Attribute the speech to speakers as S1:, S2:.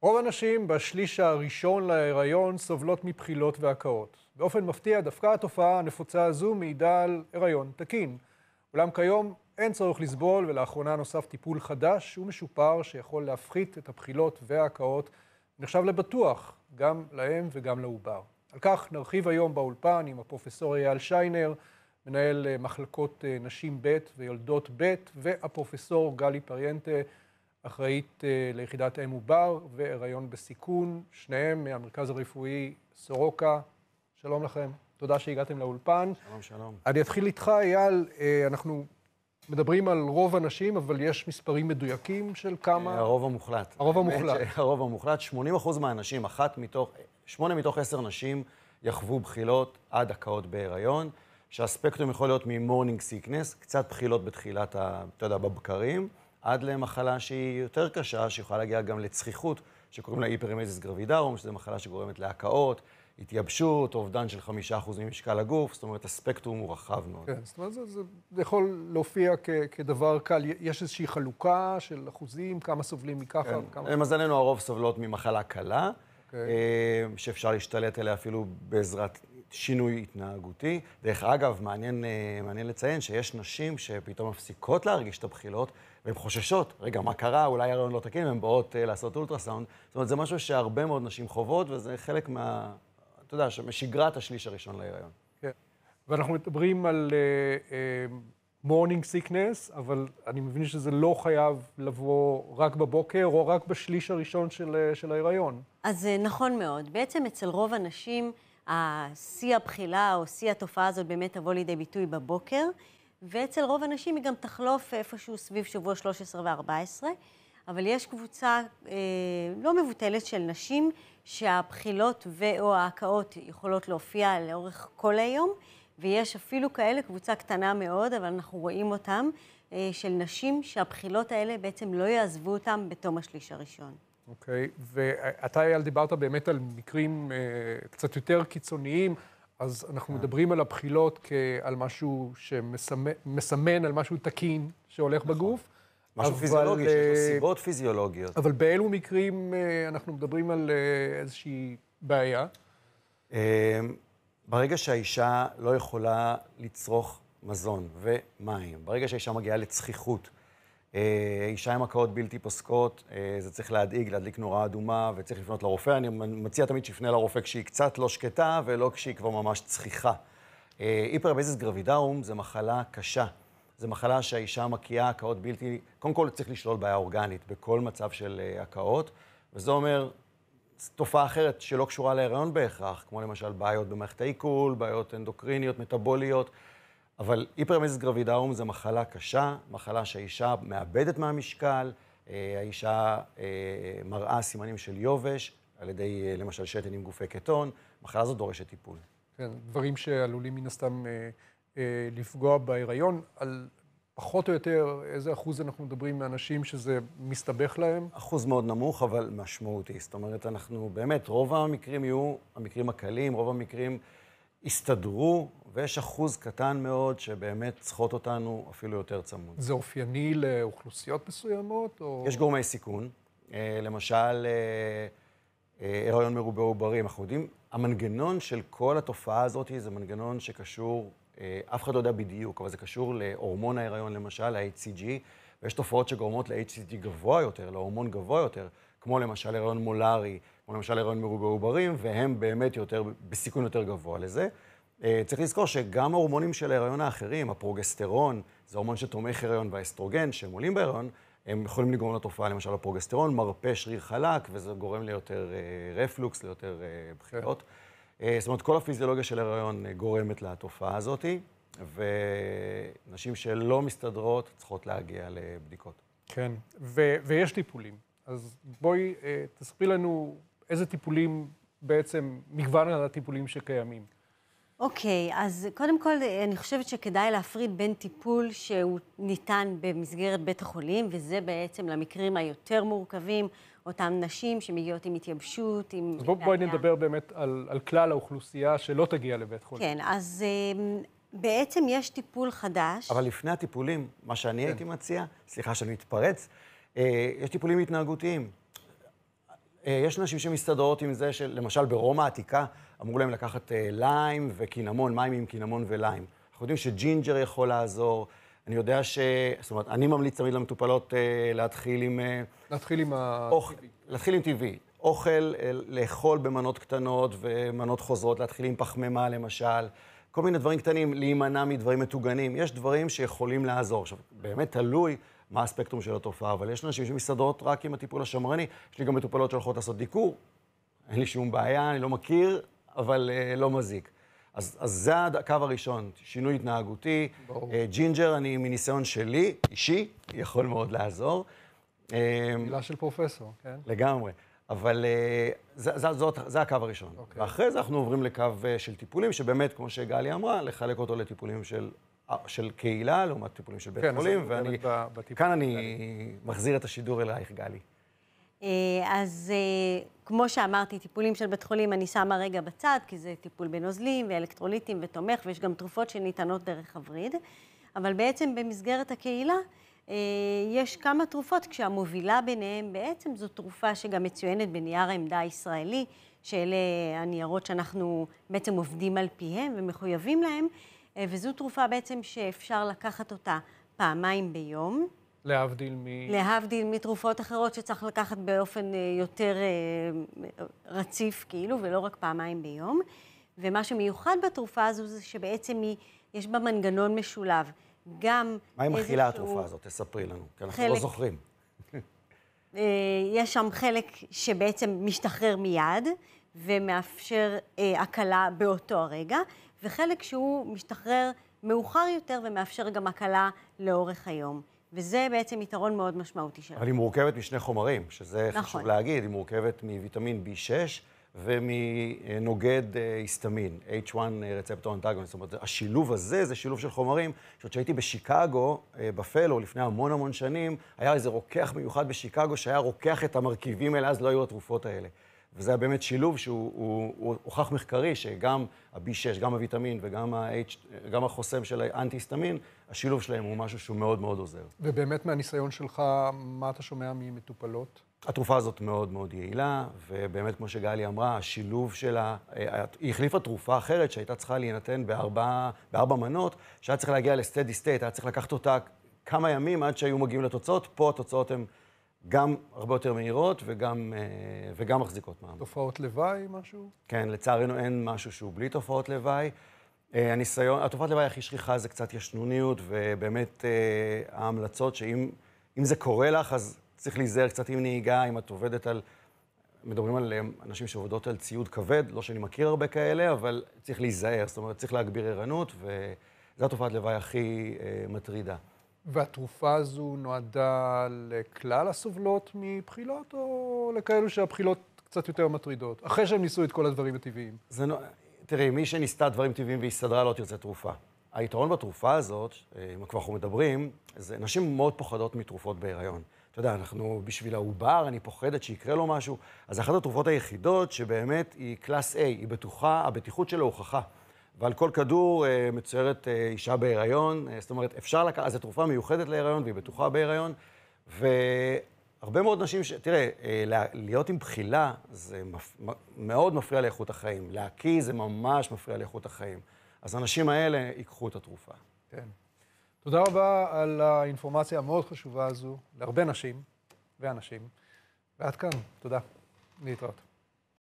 S1: רוב הנשים בשליש הראשון להיריון סובלות מבחילות והקאות. באופן מפתיע, דווקא התופעה הנפוצה הזו מעידה על הריון תקין. אולם כיום אין צורך לסבול, ולאחרונה נוסף טיפול חדש ומשופר שיכול להפחית את הבחילות וההקאות, נחשב לבטוח גם להם וגם לעובר. על כך נרחיב היום באולפן עם הפרופסור אייל שיינר, מנהל אה, מחלקות אה, נשים ב' ויולדות ב', והפרופסור גלי פריאנטה, אחראית אה, ליחידת אם ובר והיריון בסיכון, שניהם מהמרכז הרפואי סורוקה. שלום לכם, תודה שהגעתם לאולפן. שלום, שלום. אני אתחיל איתך, אייל, אה, אנחנו מדברים על רוב הנשים, אבל יש מספרים
S2: מדויקים של כמה... אה, הרוב המוחלט. הרוב המוחלט. הרוב המוחלט, 80% אחוז מהנשים, אחת מתוך, שמונה מתוך עשר נשים יחוו בחילות עד הקאות בהיריון, שהספקטרום יכול להיות מ-morning sickness, קצת בחילות בתחילת ה... אתה יודע, בבקרים. עד למחלה שהיא יותר קשה, שיכולה להגיע גם לצחיחות, שקוראים לה היפרמזיס גרבידרום, שזו מחלה שגורמת להקאות, התייבשות, אובדן של חמישה אחוז ממשקל הגוף, זאת אומרת, הספקטרום הוא רחב מאוד. כן, זאת אומרת,
S1: זה, זה יכול להופיע כ, כדבר קל. יש איזושהי חלוקה של אחוזים, כמה סובלים מככה כן. וכמה...
S2: למזלנו, הרוב סובלות ממחלה קלה, okay. אוקיי. אה, שאפשר להשתלט עליה אפילו בעזרת שינוי התנהגותי. דרך אגב, מעניין, אה, מעניין לציין שיש נשים שפתאום מפסיקות להרגיש את הבחילות, והן חוששות, רגע, מה קרה, אולי הרעיון לא תקין, והן באות uh, לעשות אולטרסאונד. זאת אומרת, זה משהו שהרבה מאוד נשים חוות, וזה חלק מה... אתה יודע, משגרת השליש הראשון להיריון.
S1: כן. ואנחנו מדברים על מורנינג uh, סיקנס, uh, אבל אני מבין שזה לא חייב לבוא רק בבוקר, או רק בשליש הראשון של, uh, של ההיריון.
S3: אז נכון מאוד. בעצם אצל רוב הנשים... השיא הבחילה או שיא התופעה הזאת באמת תבוא לידי ביטוי בבוקר, ואצל רוב הנשים היא גם תחלוף איפשהו סביב שבוע 13 ו-14, אבל יש קבוצה אה, לא מבוטלת של נשים שהבחילות ו/או ההקאות יכולות להופיע לאורך כל היום, ויש אפילו כאלה, קבוצה קטנה מאוד, אבל אנחנו רואים אותן, אה, של נשים שהבחילות האלה בעצם לא יעזבו אותן בתום השליש הראשון.
S1: אוקיי, ואתה, אייל, דיברת באמת על מקרים אה, קצת יותר קיצוניים, אז אנחנו כן. מדברים על הבחילות כעל משהו שמסמן, על משהו תקין שהולך נכון. בגוף. משהו אבל, פיזיולוגי, שיש לו אה, סיבות פיזיולוגיות. אבל באילו מקרים אה, אנחנו מדברים על איזושהי בעיה?
S2: ברגע שהאישה לא יכולה לצרוך מזון ומים, ברגע שהאישה מגיעה לצחיחות, אה, אישה עם הקאות בלתי פוסקות, אה, זה צריך להדאיג, להדליק נורה אדומה, וצריך לפנות לרופא. אני מציע תמיד שיפנה לרופא כשהיא קצת לא שקטה, ולא כשהיא כבר ממש צחיחה. אה, היפרבזיס גרבידאום זה מחלה קשה. זו מחלה שהאישה מקיאה הקאות בלתי... קודם כל צריך לשלול בעיה אורגנית בכל מצב של הקאות, וזה אומר תופעה אחרת שלא קשורה להיריון בהכרח, כמו למשל בעיות במערכת העיכול, בעיות אנדוקריניות, מטאבוליות. אבל היפרמזיס גרבידאום זה מחלה קשה, מחלה שהאישה מאבדת מהמשקל, אה, האישה אה, מראה סימנים של יובש, על ידי אה, למשל שתן עם גופי קטון, המחלה הזאת דורשת טיפול.
S1: כן, דברים שעלולים מן הסתם לפגוע בהיריון, על פחות או
S2: יותר איזה אחוז אנחנו מדברים מאנשים שזה מסתבך להם? אחוז מאוד נמוך, אבל משמעותי. זאת אומרת, אנחנו באמת, רוב המקרים יהיו המקרים הקלים, רוב המקרים... הסתדרו, ויש אחוז קטן מאוד שבאמת צריכות אותנו אפילו יותר צמוד. זה אופייני לאוכלוסיות מסוימות,
S1: או... יש גורמי
S2: סיכון. אה, למשל, אה, אה, הריון מרובה עוברים. אנחנו יודעים, המנגנון של כל התופעה הזאת זה מנגנון שקשור, אף אחד לא יודע בדיוק, אבל זה קשור להורמון ההריון למשל, ה-HCG, ויש תופעות שגורמות ל-HCG גבוה יותר, להורמון גבוה יותר, כמו למשל הריון מולארי. כמו למשל הריון מרובי עוברים, והם באמת יותר, בסיכון יותר גבוה לזה. אה, צריך לזכור שגם ההורמונים של ההריון האחרים, הפרוגסטרון, זה הורמון שתומך הריון והאסטרוגן, שהם עולים בהריון, הם יכולים לגרום לתופעה, למשל הפרוגסטרון, מרפא שריר חלק, וזה גורם ליותר אה, רפלוקס, ליותר אה, בחיות. כן. זאת אומרת, כל הפיזיולוגיה של הריון גורמת לתופעה הזאת, ונשים שלא מסתדרות צריכות להגיע לבדיקות.
S1: כן, ו- ויש טיפולים. אז בואי, תספרי לנו איזה טיפולים בעצם, מגוון על הטיפולים שקיימים.
S3: אוקיי, okay, אז קודם כל, אני חושבת שכדאי להפריד בין טיפול שהוא ניתן במסגרת בית החולים, וזה בעצם למקרים היותר מורכבים, אותן נשים שמגיעות עם התייבשות, עם... אז בואי בוא, נדבר
S1: באמת על, על כלל האוכלוסייה שלא תגיע לבית
S2: חולים.
S3: כן, אז אמ, בעצם יש טיפול חדש.
S2: אבל לפני הטיפולים, מה שאני כן. הייתי מציע, סליחה שאני מתפרץ, אה, יש טיפולים התנהגותיים. אה, יש נשים שמסתדרות עם זה שלמשל ברומא העתיקה אמרו להם לקחת אה, ליים וקינמון, מים עם קינמון וליים. אנחנו יודעים שג'ינג'ר יכול לעזור. אני יודע ש... זאת אומרת, אני ממליץ תמיד למטופלות אה, להתחיל עם... להתחיל עם אוכ... ה... אוכ... להתחיל עם טבעי. אוכל, לאכול במנות קטנות ומנות חוזרות, להתחיל עם פחמימה למשל. כל מיני דברים קטנים, להימנע מדברים מטוגנים. יש דברים שיכולים לעזור. עכשיו, באמת תלוי מה הספקטרום של התופעה, אבל יש אנשים שמסתדרות רק עם הטיפול השמרני. יש לי גם מטופלות שהולכות לעשות דיקור, אין לי שום בעיה, אני לא מכיר, אבל אה, לא מזיק. אז, אז זה הקו הראשון, שינוי התנהגותי. אה, ג'ינג'ר, אני מניסיון שלי, אישי, יכול מאוד לעזור. אה, מילה של פרופסור, כן? לגמרי. אבל אה, זה, זה, זאת, זה הקו הראשון. Okay. אוקיי. ואחרי זה אנחנו עוברים לקו אה, של טיפולים, שבאמת, כמו שגלי אמרה, לחלק אותו לטיפולים של של קהילה לעומת טיפולים של בית כן, חולים, ואני, כאן אני מחזיר את השידור אלייך, גלי.
S3: אה, אז אה, כמו שאמרתי, טיפולים של בית חולים אני שמה רגע בצד, כי זה טיפול בנוזלים ואלקטרוליטים ותומך, ויש גם תרופות שניתנות דרך הווריד. אבל בעצם במסגרת הקהילה אה, יש כמה תרופות, כשהמובילה ביניהן בעצם זו תרופה שגם מצוינת בנייר העמדה הישראלי, שאלה הניירות שאנחנו בעצם עובדים על פיהם ומחויבים להם. אה, וזו תרופה בעצם שאפשר לקחת אותה פעמיים ביום.
S1: להבדיל מ... להבדיל
S3: מתרופות אחרות שצריך לקחת באופן אה, יותר אה, רציף, כאילו, ולא רק פעמיים ביום. ומה שמיוחד בתרופה הזו זה שבעצם היא, יש בה מנגנון משולב. גם מה היא מכילה שהוא... התרופה
S2: הזאת? תספרי לנו, כי אנחנו לא חלק... לא זוכרים.
S3: יש שם חלק שבעצם משתחרר מיד, ומאפשר אה, הקלה באותו הרגע, וחלק שהוא משתחרר מאוחר יותר ומאפשר גם הקלה לאורך היום. וזה בעצם יתרון מאוד משמעותי שלנו. אבל היא
S2: מורכבת משני חומרים, שזה נכון. חשוב להגיד, היא מורכבת מוויטמין B6 ומנוגד אה, היסטמין, H1 אה, רצפטור אנטגון. זאת אומרת, השילוב הזה זה שילוב של חומרים. זאת כשהייתי בשיקגו, אה, בפלו, לפני המון המון שנים, היה איזה רוקח מיוחד בשיקגו שהיה רוקח את המרכיבים האלה, אז לא היו התרופות האלה. וזה היה באמת שילוב שהוא הוא, הוא הוכח מחקרי, שגם ה-B6, גם הוויטמין וגם ה-H, גם החוסם של האנטי-היסטמין, השילוב שלהם הוא משהו שהוא מאוד מאוד עוזר.
S1: ובאמת מהניסיון שלך, מה אתה שומע ממטופלות?
S2: התרופה הזאת מאוד מאוד יעילה, ובאמת, כמו שגלי אמרה, השילוב שלה, אה, היא החליפה תרופה אחרת שהייתה צריכה להינתן בארבע, בארבע מנות, שהיה צריך להגיע לסטדי סטייט, היה צריך לקחת אותה כמה ימים עד שהיו מגיעים לתוצאות, פה התוצאות הן... גם הרבה יותר מהירות וגם, אה, וגם מחזיקות מעמד.
S1: תופעות לוואי, משהו?
S2: כן, לצערנו אין משהו שהוא בלי תופעות לוואי. אה, הניסיון, התופעת לוואי הכי שכיחה זה קצת ישנוניות, ובאמת אה, ההמלצות שאם זה קורה לך, אז צריך להיזהר קצת עם נהיגה, אם את עובדת על... מדברים על אנשים שעובדות על ציוד כבד, לא שאני מכיר הרבה כאלה, אבל צריך להיזהר, זאת אומרת, צריך להגביר ערנות, וזו התופעת לוואי הכי מטרידה.
S1: והתרופה הזו נועדה לכלל הסובלות מבחילות, או לכאלו שהבחילות קצת יותר מטרידות, אחרי שהם ניסו את כל הדברים הטבעיים? זה נוע...
S2: תראי, מי שניסתה דברים טבעיים והסתדרה לא תרצה תרופה. היתרון בתרופה הזאת, אה, אם כבר אנחנו מדברים, זה נשים מאוד פוחדות מתרופות בהיריון. אתה יודע, אנחנו, בשביל העובר, אני פוחדת שיקרה לו משהו. אז אחת התרופות היחידות שבאמת היא קלאס A, היא בטוחה, הבטיחות שלה הוכחה. ועל כל כדור אה, מצוירת אה, אישה בהיריון, אה, זאת אומרת, אפשר לקחת, אז זו תרופה מיוחדת להיריון והיא בטוחה בהיריון, והרבה מאוד נשים, ש... תראה, להיות עם בחילה זה מפ... מאוד מפריע לאיכות החיים, להקיא זה ממש מפריע לאיכות החיים. אז הנשים האלה ייקחו את התרופה. כן.
S1: תודה רבה על האינפורמציה המאוד חשובה הזו להרבה נשים ואנשים. ועד כאן, תודה. להתראות.